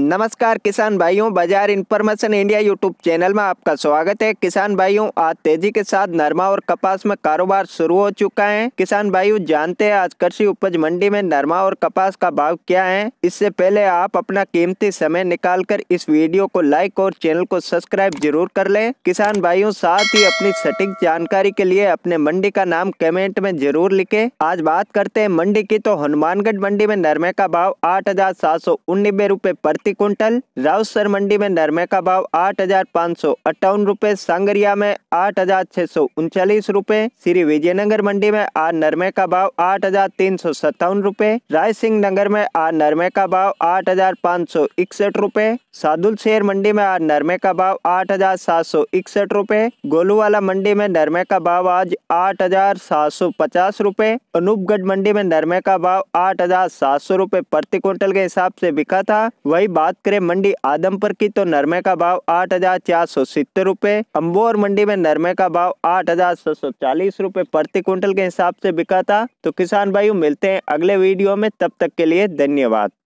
नमस्कार किसान भाइयों बाजार इन्फॉर्मेशन इंडिया यूट्यूब चैनल में आपका स्वागत है किसान भाइयों आज तेजी के साथ नरमा और कपास में कारोबार शुरू हो चुका है किसान भाइयों जानते हैं आज कृषि उपज मंडी में नरमा और कपास का भाव क्या है इससे पहले आप अपना कीमती समय निकालकर इस वीडियो को लाइक और चैनल को सब्सक्राइब जरूर कर ले किसान भाइयों साथ ही अपनी सटीक जानकारी के लिए अपने मंडी का नाम कमेंट में जरूर लिखे आज बात करते हैं मंडी की तो हनुमानगढ़ मंडी में नरमे का भाव आठ हजार सात सौ रूपए प्रति क्विंटल राउसर मंडी में नरमे का भाव आठ हजार पाँच सौ अट्ठावन रूपए सांगरिया में आठ हजार छह सौ उनचालीस रूपए श्री विजयनगर मंडी में आज नरमे का भाव आठ हजार तीन सौ सत्तावन रूपए राय सिंह नगर में आज नरमे का भाव आठ हजार पाँच सौ इकसठ रूपए सादुल शेर मंडी में आज नरमे का भाव आठ हजार सात सौ इकसठ रूपए गोलूवाला मंडी में नरमे का भाव आज आठ हजार सात सौ पचास रूपए अनूपगढ़ मंडी में नरमे का भाव आठ हजार सात सौ रूपए प्रति क्विंटल के हिसाब से बिका था वही बात करें मंडी आदमपुर की तो नरमे का भाव आठ हजार चार सौ सितर रूपए अम्बोर मंडी में नरमे का भाव आठ हजार सौ सौ चालीस रूपए प्रति क्विंटल के हिसाब से बिका था तो किसान भाइयों मिलते हैं अगले वीडियो में तब तक के लिए धन्यवाद